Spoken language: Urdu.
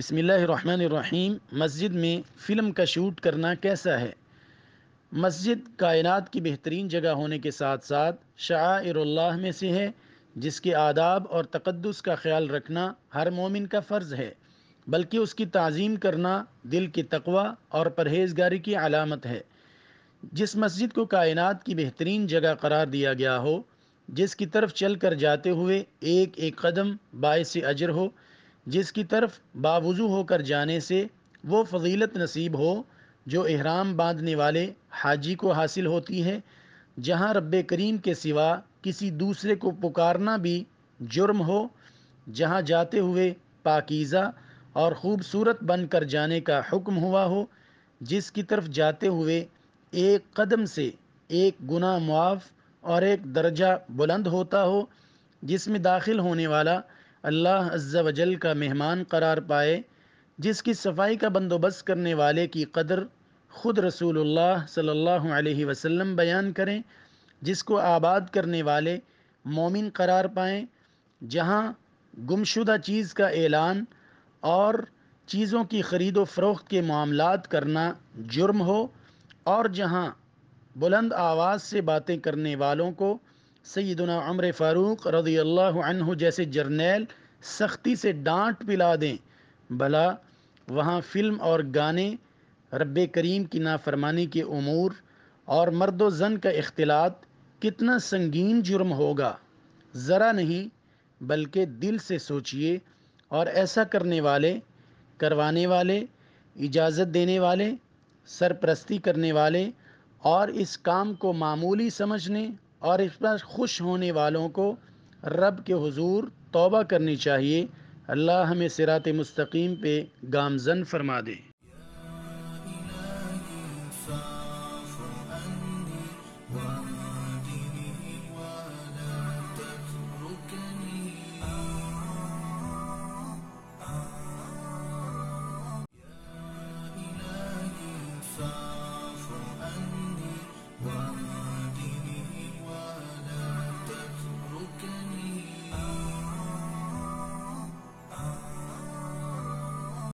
بسم اللہ الرحمن الرحیم مسجد میں فلم کا شوٹ کرنا کیسا ہے مسجد کائنات کی بہترین جگہ ہونے کے ساتھ ساتھ شعائر اللہ میں سے ہے جس کے آداب اور تقدس کا خیال رکھنا ہر مومن کا فرض ہے بلکہ اس کی تعظیم کرنا دل کی تقوی اور پرہیزگاری کی علامت ہے جس مسجد کو کائنات کی بہترین جگہ قرار دیا گیا ہو جس کی طرف چل کر جاتے ہوئے ایک ایک قدم باعث اجر ہو جس کی طرف باوضو ہو کر جانے سے وہ فضیلت نصیب ہو جو احرام باندھنے والے حاجی کو حاصل ہوتی ہے جہاں رب کریم کے سوا کسی دوسرے کو پکارنا بھی جرم ہو جہاں جاتے ہوئے پاکیزہ اور خوبصورت بن کر جانے کا حکم ہوا ہو جس کی طرف جاتے ہوئے ایک قدم سے ایک گناہ معاف اور ایک درجہ بلند ہوتا ہو جس میں داخل ہونے والا اللہ عز و جل کا مہمان قرار پائے جس کی صفائی کا بندوبست کرنے والے کی قدر خود رسول اللہ صلی اللہ علیہ وسلم بیان کریں جس کو آباد کرنے والے مومن قرار پائیں جہاں گمشدہ چیز کا اعلان اور چیزوں کی خرید و فروخت کے معاملات کرنا جرم ہو اور جہاں بلند آواز سے باتیں کرنے والوں کو سیدنا عمر فاروق رضی اللہ عنہ جیسے جرنیل سختی سے ڈانٹ پلا دیں بلا وہاں فلم اور گانے رب کریم کی نافرمانی کے امور اور مرد و زن کا اختلاط کتنا سنگین جرم ہوگا ذرا نہیں بلکہ دل سے سوچئے اور ایسا کرنے والے کروانے والے اجازت دینے والے سرپرستی کرنے والے اور اس کام کو معمولی سمجھنے اور اس پر خوش ہونے والوں کو رب کے حضور توبہ کرنی چاہیے اللہ ہمیں سرات مستقیم پہ گامزن فرما دے